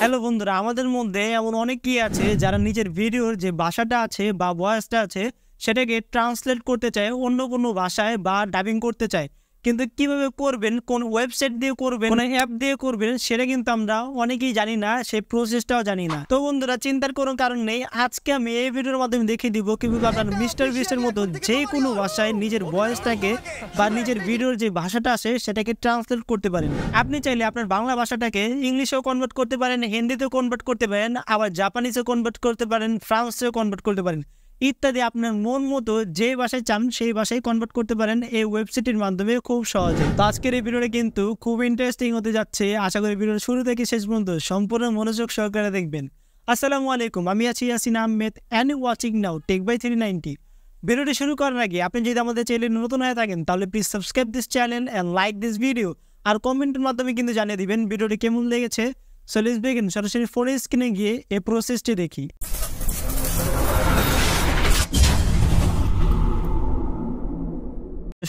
Hello বন্ধুরা আমাদের মধ্যে এমন অনেকেই আছে যারা নিজের ভিডিওর যে ভাষাটা আছে বা ভয়েসটা আছে সেটাকে ট্রান্সলেট করতে চায় অন্য কোনো ভাষায় বা ডাবিং করতে চায় কিন্তু কিভাবে করবেন কোন ওয়েবসাইট দিয়ে করবেন কোন অ্যাপ দিয়ে করবেন সেটা কিন্তু আমরা অনেকেই জানি না সেই প্রসেসটাও জানি না তো বন্ধুরা চিন্তার কোনো কারণ নেই আজকে আমি এই ভিডিওর মাধ্যমে দেখিয়ে দিব কিভাবে আপনার মিস্টার বিস্টের মতো যে কোনো ভাষায় নিজের ভয়েসটাকে বা নিজের ভিডিওর যে ভাষাটা আছে সেটাকে ট্রান্সলেট করতে পারেন আপনি চাইলে আপনার বাংলা ভাষাটাকে ইংলিশেও কনভার্ট করতে পারেন হিন্দিতেও কনভার্ট করতে পারেন আবার জাপানিজেও কনভার্ট করতে পারেন ফ্রান্সেও কনভার্ট করতে পারেন ইত্যাদি আপনার মন মতো যে ভাষায় চান সেই ভাষায় কনভার্ট করতে পারেন এই ওয়েবসাইটের মাধ্যমে খুব সহজে তো আজকের এই ভিডিওটা কিন্তু খুব ইন্টারেস্টিং হতে যাচ্ছে আশা করি ভিডিওটা শুরু থেকে শেষ পর্যন্ত সম্পূর্ণ মনোযোগ সহকারে দেখবেন আসসালামু আলাইকুম আমি আছি Yasin Ahmed and watching now tech by three ninety ভিডিওটি শুরু করার আগে আপনি যদি আমাদের চ্যানেলে নতুন হয়ে থাকেন তাহলে please subscribe this channel and like this video আর কমেন্টের মাধ্যমে কিন্তু জানিয়ে দিবেন ভিডিওটি কেমন লেগেছে সলিস বেগেন সরাসরি ফোনের স্ক্রিনে গিয়ে এই প্রসেসটি দেখি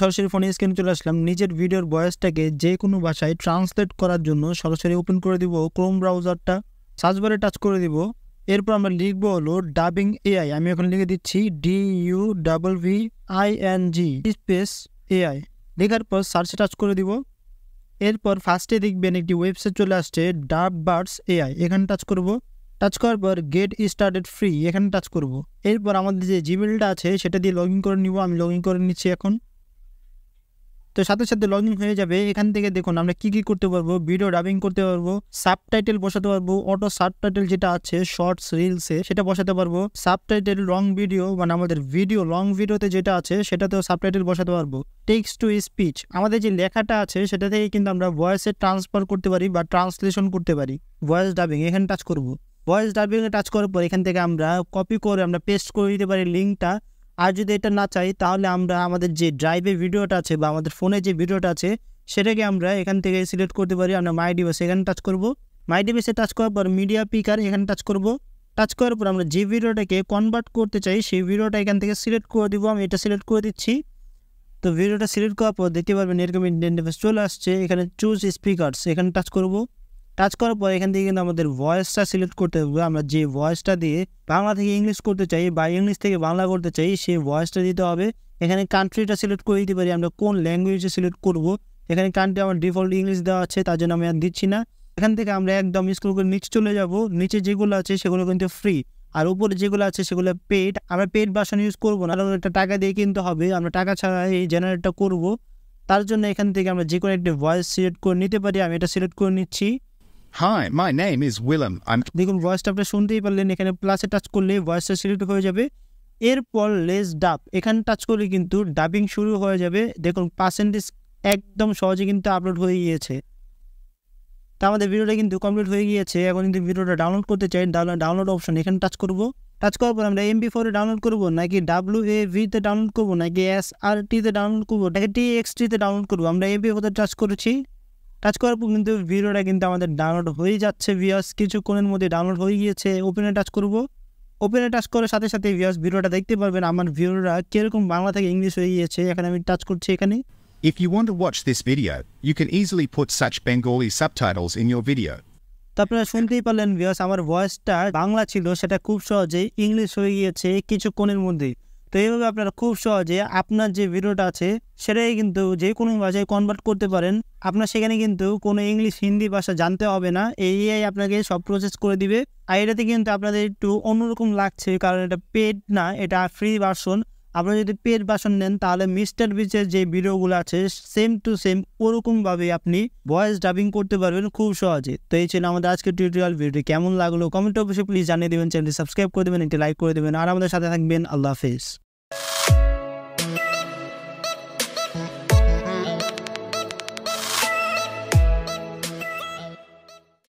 সরাসরি ফোনে স্ক্রিনে চলে আসলাম নিজের ভিডিওর ভয়েসটাকে যে কোনো ভাষায় ট্রান্সলেট করার জন্য সরাসরি ওপেন করে দিব ক্রোম ব্রাউজারটা সার্চ বারে টাচ করে দিব এরপর আমরা লিখব হলো ডাবিং এআই আমি এখন লিখে দিচ্ছি D U double V I N G space AI লেখার পর সার্চে টাচ করে দিব এরপর ফার্স্টে দেখবেন একটি ওয়েবসাইট চলে আসছে ডাব বার্ডস এআই এখানে টাচ করব টাচ করার পর গেট স্টার্টেড ফ্রি এখানে টাচ করব এরপর আমাদের যে জিমেলটা আছে সেটা দিয়ে লগ করে নিব আমি লগ করে নিচ্ছি এখন তো সাথে সাথে লগ হয়ে যাবে এখান থেকে দেখুন আমরা কি কি করতে পারবো ভিডিও ডাবিং করতে পারবো সাবটাইটেল বসাতে পারবো অটো সাব টাইটেল যেটা আছে শর্টস রিলসে সেটা বসাতে পারবো সাবটাইটেল লং ভিডিও মানে আমাদের ভিডিও লং ভিডিওতে যেটা আছে সেটাতেও সাবটাইটেল বসাতে পারবো টেক্স টু স্পিচ আমাদের যে লেখাটা আছে সেটা থেকে কিন্তু আমরা ভয়েসে ট্রান্সফার করতে পারি বা ট্রান্সলেশন করতে পারি ভয়েস ডাবিং এখানে টাচ করবো ভয়েস ডাবিংয়ে টাচ করার পর এখান থেকে আমরা কপি করে আমরা পেস্ট করে দিতে পারি লিঙ্কটা আর যদি এটা না চাই তাহলে আমরা আমাদের যে ড্রাইভে ভিডিওটা আছে বা আমাদের ফোনে যে ভিডিওটা আছে সেটাকে আমরা এখান থেকে সিলেক্ট করতে পারি আমরা মাই ডিভাইস এখানে টাচ করব মাই ডিভাইসে টাচ করার পর মিডিয়া পিকার এখানে টাচ করব টাচ করার পর আমরা যে ভিডিওটাকে কনভার্ট করতে চাই সেই ভিডিওটা এখান থেকে সিলেক্ট করে দিব আমি এটা সিলেক্ট করে দিচ্ছি তো ভিডিওটা সিলেক্ট করার পর দেখতে পারবেন এরকম ইন্ডিয়ান ডিভাইস চলে আসছে এখানে চুজ স্পিকার্স এখানে টাচ করব টাচ করার পর এখান থেকে কিন্তু আমাদের ভয়েসটা সিলেক্ট করতে হবে আমরা যে ভয়েসটা দিয়ে বাংলা থেকে ইংলিশ করতে চাই বা ইংলিশ থেকে বাংলা করতে চাই সেই ভয়েসটা দিতে হবে এখানে কান্ট্রিটা সিলেক্ট করে দিতে পারি আমরা কোন ল্যাঙ্গুয়েজে সিলেক্ট করব এখানে কান্ট্রি আমার ডিফল্ট ইংলিশ দেওয়া আছে তার জন্য আমি আর দিচ্ছি না এখান থেকে আমরা একদম স্কুল করে নিচে চলে যাব নিচে যেগুলো আছে সেগুলো কিন্তু ফ্রি আর উপরে যেগুলো আছে সেগুলো পেড আমরা পেড বাসন ইউজ করবো না কারণ একটা টাকা দিয়ে কিনতে হবে আমরা টাকা ছাড়া এই জেনারেটটা করব তার জন্য এখান থেকে আমরা যে কোনো একটি ভয়েস সিলেক্ট করে নিতে পারি আমি এটা সিলেক্ট করে নিচ্ছি hi my name is William দেখুন ভয়েসটা আপনি শুনতেই পারলেন এখানে প্লাসে টাচ করলে ভয়েসটা সিলেক্ট হয়ে যাবে এরপর লেস ডাব এখানে টাচ করলে কিন্তু ডাবিং শুরু হয়ে যাবে দেখুন পার্সেন্টেজ একদম সহজে কিন্তু আপলোড হয়ে গিয়েছে তা আমাদের ভিডিওটা কিন্তু কমপ্লিট হয়ে গিয়েছে এখন কিন্তু ভিডিওটা ডাউনলোড করতে চাই ডাউনলোড অপশন এখানে টাচ করব টাচ করার পর আমরা এমবি ফোরে ডাউনলোড করব নাকি ডাব্লিউ এ ভিতে ডাউনলোড করব নাকি এস আর টিতে ডাউনলোড করব নাকি টি এক্স টিতে ডাউনলোড করব আমরা এমবি ফোরে টাচ করেছি কাজ করার পর কিন্তু ভিডিওটা কিন্তু আমাদের ডাউনলোড হয়ে যাচ্ছে ভিওস কিছুক্ষণের মধ্যে ডাউনলোড হয়ে গিয়েছে ওপেনে টাচ করব ওপেনে টাচ করার সাথে সাথে ভিওস ভিডিওটা দেখতে পারবেন আমার ভিডিওটা কীরকম বাংলা থেকে ইংলিশ হয়ে গিয়েছে এখানে আমি টাচ করছি এখানে If you want to watch this video, you can easily put such Bengali subtitles in your video. তো শুনতেই পারলেন ভিওস আমার ভয়েসটা বাংলা ছিল সেটা খুব সহজে ইংলিশ হয়ে গিয়েছে কিছুক্ষণের মধ্যেই তো এইভাবে আপনারা খুব সহজে আপনার যে ভিডিওটা আছে সেটাই কিন্তু যে কোনো ভাষায় কনভার্ট করতে পারেন আপনার সেখানে কিন্তু কোনো ইংলিশ হিন্দি ভাষা জানতে হবে না এই এআই আপনাকে সব প্রসেস করে দিবে আর এটাতে কিন্তু আপনাদের একটু অন্যরকম লাগছে কারণ এটা পেড না এটা ফ্রি ভার্সন আপনারা যদি পেট বাসন নেন তাহলে মিস্টার বিচের যে ভিডিওগুলো আছে সেম টু সেম ওরকমভাবে আপনি ভয়েস ডাবিং করতে পারবেন খুব সহজে তো এই ছিল আমাদের আজকের টিউটোরিয়াল ভিডিও কেমন লাগলো কমেন্ট অবশ্যই প্লিজ জানিয়ে দেবেন চ্যানেলটি সাবস্ক্রাইব করে দেবেন একটি লাইক করে দেবেন আর আমাদের সাথে থাকবেন আল্লাহ হাফিজ